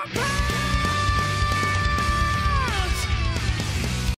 my pain!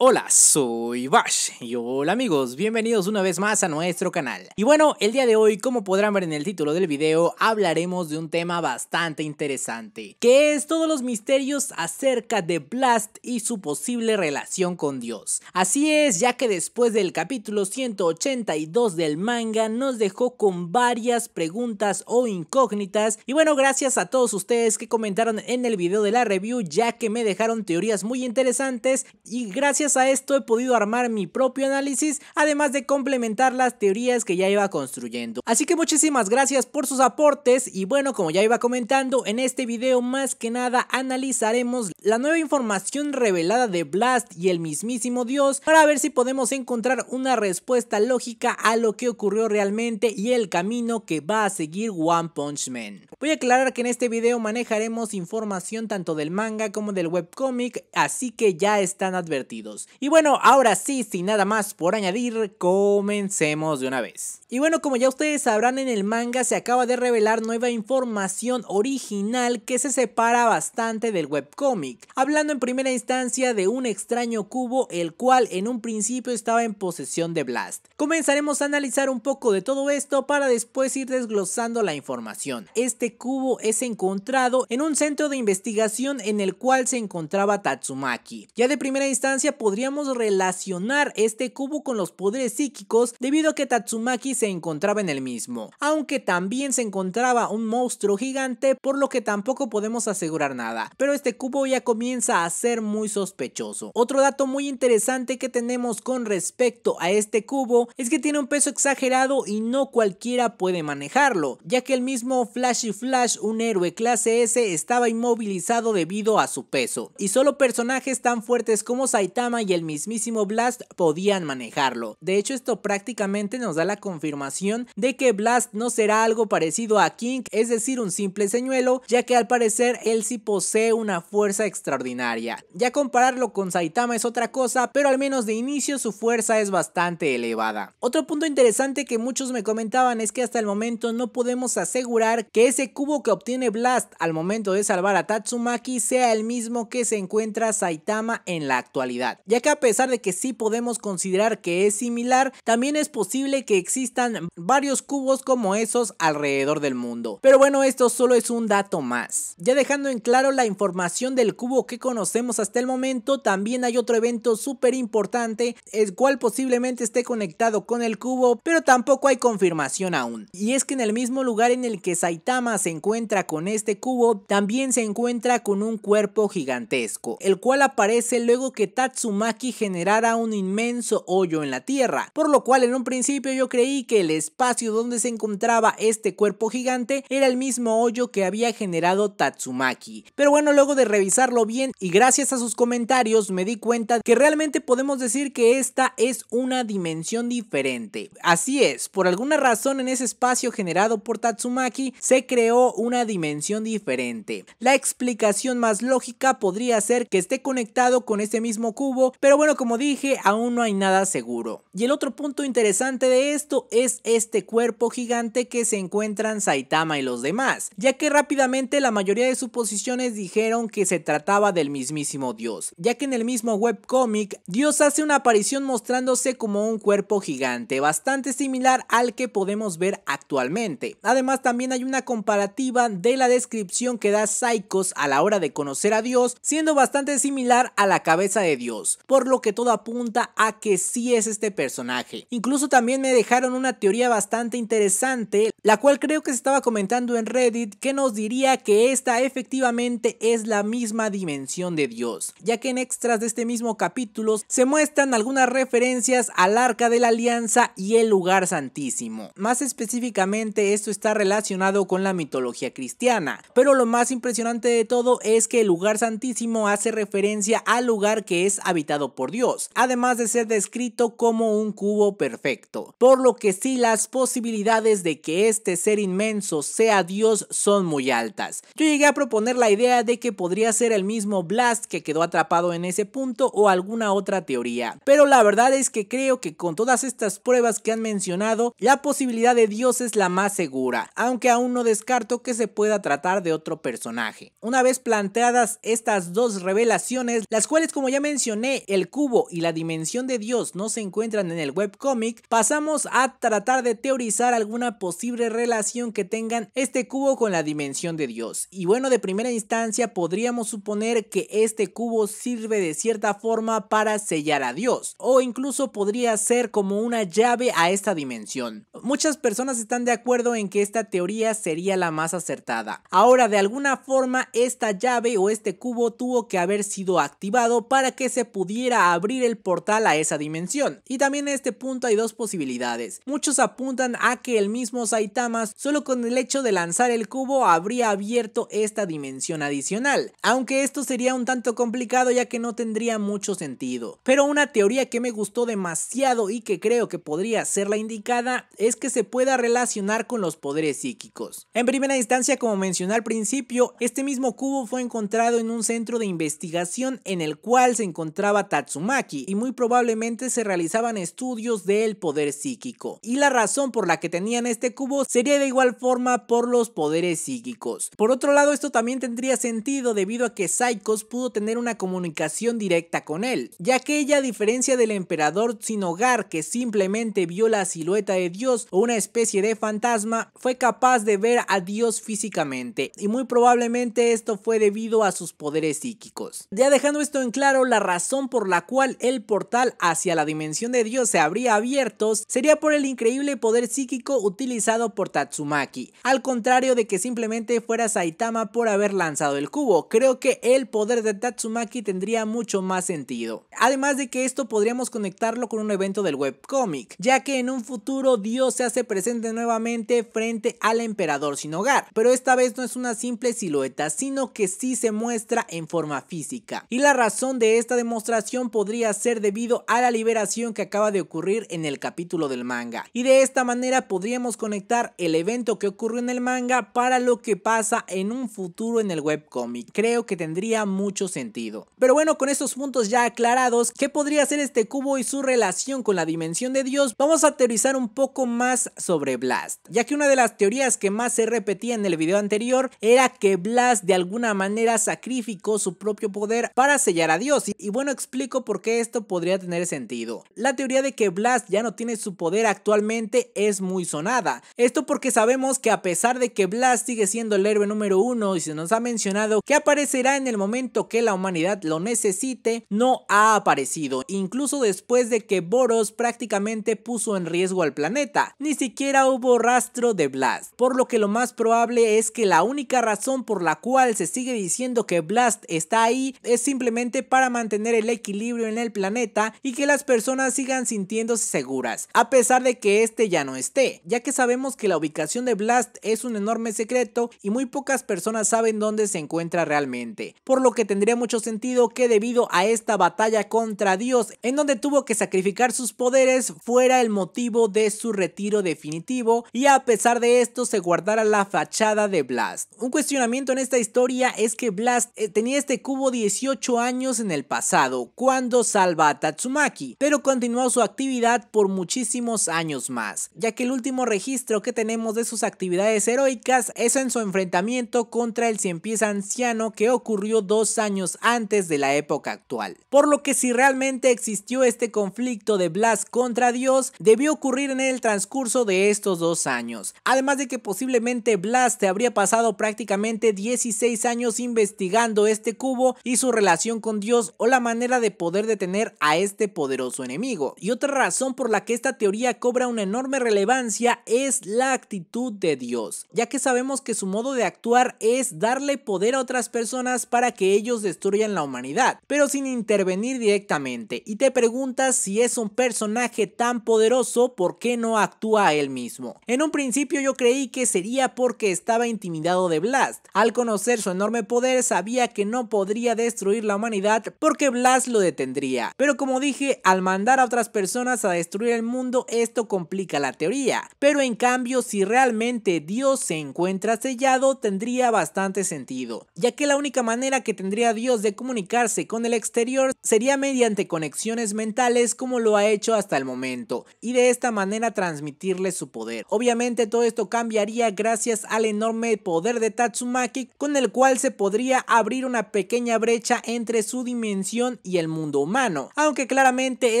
Hola, soy Bash y hola amigos, bienvenidos una vez más a nuestro canal. Y bueno, el día de hoy, como podrán ver en el título del video, hablaremos de un tema bastante interesante, que es todos los misterios acerca de Blast y su posible relación con Dios. Así es, ya que después del capítulo 182 del manga nos dejó con varias preguntas o incógnitas, y bueno, gracias a todos ustedes que comentaron en el video de la review, ya que me dejaron teorías muy interesantes, y gracias a esto he podido armar mi propio análisis, además de complementar las teorías que ya iba construyendo. Así que muchísimas gracias por sus aportes y bueno, como ya iba comentando, en este video más que nada analizaremos la nueva información revelada de Blast y el mismísimo Dios para ver si podemos encontrar una respuesta lógica a lo que ocurrió realmente y el camino que va a seguir One Punch Man. Voy a aclarar que en este video manejaremos información tanto del manga como del webcomic, así que ya están advertidos. Y bueno, ahora sí, sin nada más por añadir, comencemos de una vez. Y bueno, como ya ustedes sabrán, en el manga se acaba de revelar nueva información original que se separa bastante del webcómic, hablando en primera instancia de un extraño cubo el cual en un principio estaba en posesión de Blast. Comenzaremos a analizar un poco de todo esto para después ir desglosando la información. Este cubo es encontrado en un centro de investigación en el cual se encontraba Tatsumaki. Ya de primera instancia podríamos relacionar este cubo con los poderes psíquicos debido a que Tatsumaki se encontraba en el mismo, aunque también se encontraba un monstruo gigante por lo que tampoco podemos asegurar nada, pero este cubo ya comienza a ser muy sospechoso. Otro dato muy interesante que tenemos con respecto a este cubo es que tiene un peso exagerado y no cualquiera puede manejarlo, ya que el mismo Flashy Flash, un héroe clase S, estaba inmovilizado debido a su peso, y solo personajes tan fuertes como Saitama y el mismísimo Blast podían manejarlo. De hecho, esto prácticamente nos da la confirmación de que Blast no será algo parecido a King, es decir, un simple señuelo, ya que al parecer él sí posee una fuerza extraordinaria. Ya compararlo con Saitama es otra cosa, pero al menos de inicio su fuerza es bastante elevada. Otro punto interesante que muchos me comentaban es que hasta el momento no podemos asegurar que ese cubo que obtiene Blast al momento de salvar a Tatsumaki sea el mismo que se encuentra Saitama en la actualidad ya que a pesar de que sí podemos considerar que es similar, también es posible que existan varios cubos como esos alrededor del mundo. Pero bueno, esto solo es un dato más. Ya dejando en claro la información del cubo que conocemos hasta el momento, también hay otro evento súper importante, el cual posiblemente esté conectado con el cubo, pero tampoco hay confirmación aún. Y es que en el mismo lugar en el que Saitama se encuentra con este cubo, también se encuentra con un cuerpo gigantesco, el cual aparece luego que Tatsumi generara un inmenso hoyo en la tierra, por lo cual en un principio yo creí que el espacio donde se encontraba este cuerpo gigante era el mismo hoyo que había generado Tatsumaki. Pero bueno, luego de revisarlo bien y gracias a sus comentarios me di cuenta que realmente podemos decir que esta es una dimensión diferente. Así es, por alguna razón en ese espacio generado por Tatsumaki se creó una dimensión diferente. La explicación más lógica podría ser que esté conectado con este mismo cubo pero bueno, como dije, aún no hay nada seguro. Y el otro punto interesante de esto es este cuerpo gigante que se encuentran Saitama y los demás, ya que rápidamente la mayoría de suposiciones dijeron que se trataba del mismísimo Dios, ya que en el mismo webcomic, Dios hace una aparición mostrándose como un cuerpo gigante, bastante similar al que podemos ver actualmente. Además, también hay una comparativa de la descripción que da Psychos a la hora de conocer a Dios, siendo bastante similar a la cabeza de Dios por lo que todo apunta a que sí es este personaje. Incluso también me dejaron una teoría bastante interesante, la cual creo que se estaba comentando en Reddit, que nos diría que esta efectivamente es la misma dimensión de Dios, ya que en extras de este mismo capítulo se muestran algunas referencias al Arca de la Alianza y el lugar santísimo. Más específicamente esto está relacionado con la mitología cristiana, pero lo más impresionante de todo es que el lugar santísimo hace referencia al lugar que es habitual habitado por Dios, además de ser descrito como un cubo perfecto, por lo que sí las posibilidades de que este ser inmenso sea Dios son muy altas. Yo llegué a proponer la idea de que podría ser el mismo Blast que quedó atrapado en ese punto o alguna otra teoría, pero la verdad es que creo que con todas estas pruebas que han mencionado, la posibilidad de Dios es la más segura, aunque aún no descarto que se pueda tratar de otro personaje. Una vez planteadas estas dos revelaciones, las cuales como ya mencioné el cubo y la dimensión de Dios no se encuentran en el webcomic, pasamos a tratar de teorizar alguna posible relación que tengan este cubo con la dimensión de Dios. Y bueno, de primera instancia podríamos suponer que este cubo sirve de cierta forma para sellar a Dios, o incluso podría ser como una llave a esta dimensión. Muchas personas están de acuerdo en que esta teoría sería la más acertada. Ahora, de alguna forma, esta llave o este cubo tuvo que haber sido activado para que se pudiera abrir el portal a esa dimensión. Y también en este punto hay dos posibilidades. Muchos apuntan a que el mismo Saitama solo con el hecho de lanzar el cubo habría abierto esta dimensión adicional, aunque esto sería un tanto complicado ya que no tendría mucho sentido. Pero una teoría que me gustó demasiado y que creo que podría ser la indicada es que se pueda relacionar con los poderes psíquicos. En primera instancia, como mencioné al principio, este mismo cubo fue encontrado en un centro de investigación en el cual se encontraba Tatsumaki y muy probablemente se realizaban estudios del poder psíquico. Y la razón por la que tenían este cubo sería de igual forma por los poderes psíquicos. Por otro lado, esto también tendría sentido debido a que Psychos pudo tener una comunicación directa con él, ya que ella a diferencia del emperador sin hogar que simplemente vio la silueta de Dios o una especie de fantasma, fue capaz de ver a Dios físicamente y muy probablemente esto fue debido a sus poderes psíquicos. Ya dejando esto en claro, la razón por la cual el portal hacia la dimensión de Dios se habría abierto sería por el increíble poder psíquico utilizado por Tatsumaki, al contrario de que simplemente fuera Saitama por haber lanzado el cubo, creo que el poder de Tatsumaki tendría mucho más sentido. Además de que esto podríamos conectarlo con un evento del webcomic, ya que en un futuro Dios se hace presente nuevamente frente al emperador sin hogar, pero esta vez no es una simple silueta, sino que sí se muestra en forma física. Y la razón de esta demostración podría ser debido a la liberación que acaba de ocurrir en el capítulo del manga. Y de esta manera podríamos conectar el evento que ocurrió en el manga para lo que pasa en un futuro en el webcomic. Creo que tendría mucho sentido. Pero bueno, con estos puntos ya aclarados, ¿qué podría ser este cubo y su relación con la dimensión de Dios? Vamos a teorizar un poco más sobre Blast, ya que una de las teorías que más se repetía en el video anterior era que Blast de alguna manera sacrificó su propio poder para sellar a Dios. y bueno, explico por qué esto podría tener sentido. La teoría de que Blast ya no tiene su poder actualmente es muy sonada. Esto porque sabemos que a pesar de que Blast sigue siendo el héroe número uno y se nos ha mencionado que aparecerá en el momento que la humanidad lo necesite, no ha aparecido, incluso después de que Boros prácticamente puso en riesgo al planeta. Ni siquiera hubo rastro de Blast, por lo que lo más probable es que la única razón por la cual se sigue diciendo que Blast está ahí es simplemente para mantener el equilibrio en el planeta y que las personas sigan sintiéndose seguras, a pesar de que este ya no esté, ya que sabemos que la ubicación de Blast es un enorme secreto y muy pocas personas saben dónde se encuentra realmente, por lo que tendría mucho sentido que debido a esta batalla contra Dios, en donde tuvo que sacrificar sus poderes, fuera el motivo de su retiro definitivo y a pesar de esto se guardara la fachada de Blast. Un cuestionamiento en esta historia es que Blast eh, tenía este cubo 18 años en el pasado, cuando salva a Tatsumaki, pero continuó su actividad por muchísimos años más, ya que el último registro que tenemos de sus actividades heroicas es en su enfrentamiento contra el cien pies anciano que ocurrió dos años antes de la época actual. Por lo que si realmente existió este conflicto de Blast contra Dios, debió ocurrir en el transcurso de estos dos años, además de que posiblemente Blast te habría pasado prácticamente 16 años investigando este cubo y su relación con Dios o la manera de poder detener a este poderoso enemigo. Y otra razón por la que esta teoría cobra una enorme relevancia es la actitud de Dios, ya que sabemos que su modo de actuar es darle poder a otras personas para que ellos destruyan la humanidad, pero sin intervenir directamente. Y te preguntas si es un personaje tan poderoso, ¿por qué no actúa él mismo? En un principio yo creí que sería porque estaba intimidado de Blast. Al conocer su enorme poder sabía que no podría destruir la humanidad porque Blast lo detendría. Pero como dije, al mandar a otras personas a destruir el mundo, esto complica la teoría. Pero en cambio, si realmente Dios se encuentra sellado, tendría bastante sentido, ya que la única manera que tendría Dios de comunicarse con el exterior sería mediante conexiones mentales como lo ha hecho hasta el momento, y de esta manera transmitirle su poder. Obviamente todo esto cambiaría gracias al enorme poder de Tatsumaki, con el cual se podría abrir una pequeña brecha entre su dimensión y el mundo humano, aunque claramente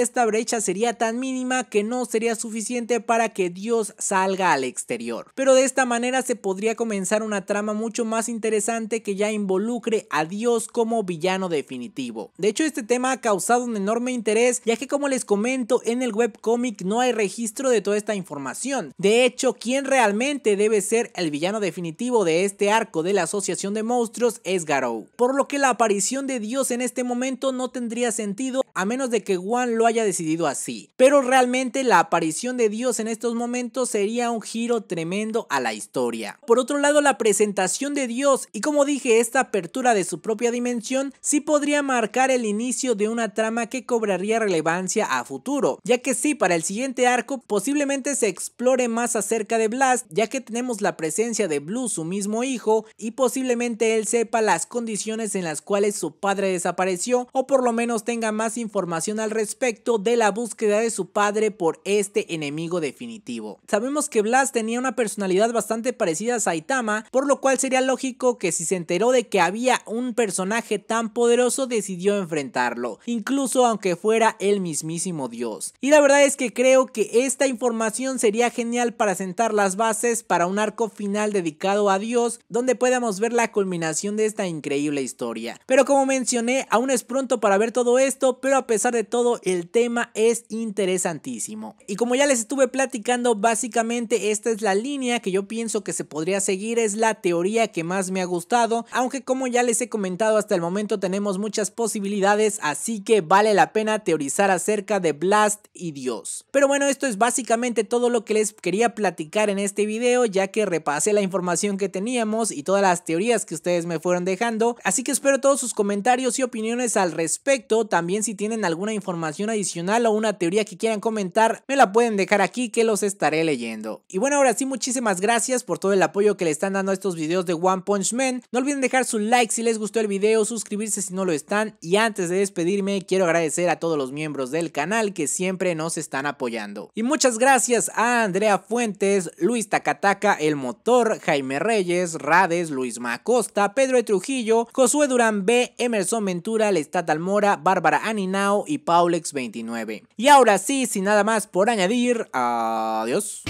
esta brecha sería tan mínima que no sería suficiente para que Dios salga al exterior. Pero de esta manera se podría comenzar una trama mucho más interesante que ya involucre a Dios como villano definitivo. De hecho, este tema ha causado un enorme interés, ya que como les comento, en el webcómic no hay registro de toda esta información. De hecho, quien realmente debe ser el villano definitivo de este arco de la Asociación de Monstruos es Garou. Por lo que la aparición de Dios en este momento no tendría sentido a menos de que Juan lo haya decidido así. Pero realmente la aparición de Dios en estos momentos sería un giro tremendo a la historia. Por otro lado, la presentación de Dios y como dije, esta apertura de su propia dimensión sí podría marcar el inicio de una trama que cobraría relevancia a futuro, ya que sí, para el siguiente arco posiblemente se explore más acerca de Blast, ya que tenemos la presencia de Blue, su mismo hijo, y posiblemente él sepa las condiciones en las cuales su padre desapareció o por por lo menos tenga más información al respecto de la búsqueda de su padre por este enemigo definitivo. Sabemos que Blas tenía una personalidad bastante parecida a Saitama, por lo cual sería lógico que si se enteró de que había un personaje tan poderoso decidió enfrentarlo, incluso aunque fuera el mismísimo dios. Y la verdad es que creo que esta información sería genial para sentar las bases para un arco final dedicado a Dios, donde podamos ver la culminación de esta increíble historia. Pero como mencioné, aún es pronto para para ver todo esto, pero a pesar de todo el tema es interesantísimo. Y como ya les estuve platicando, básicamente esta es la línea que yo pienso que se podría seguir, es la teoría que más me ha gustado, aunque como ya les he comentado hasta el momento tenemos muchas posibilidades, así que vale la pena teorizar acerca de Blast y Dios. Pero bueno, esto es básicamente todo lo que les quería platicar en este video, ya que repasé la información que teníamos y todas las teorías que ustedes me fueron dejando, así que espero todos sus comentarios y opiniones al respecto respecto. También si tienen alguna información adicional o una teoría que quieran comentar, me la pueden dejar aquí que los estaré leyendo. Y bueno, ahora sí, muchísimas gracias por todo el apoyo que le están dando a estos videos de One Punch Man. No olviden dejar su like si les gustó el video, suscribirse si no lo están. Y antes de despedirme, quiero agradecer a todos los miembros del canal que siempre nos están apoyando. Y muchas gracias a Andrea Fuentes, Luis Takataka, El Motor, Jaime Reyes, Rades, Luis Macosta, Pedro de Trujillo, Josué Durán B, Emerson Ventura, Estatal Mora, Bárbara Aninao y Paulex29. Y ahora sí, sin nada más por añadir, adiós.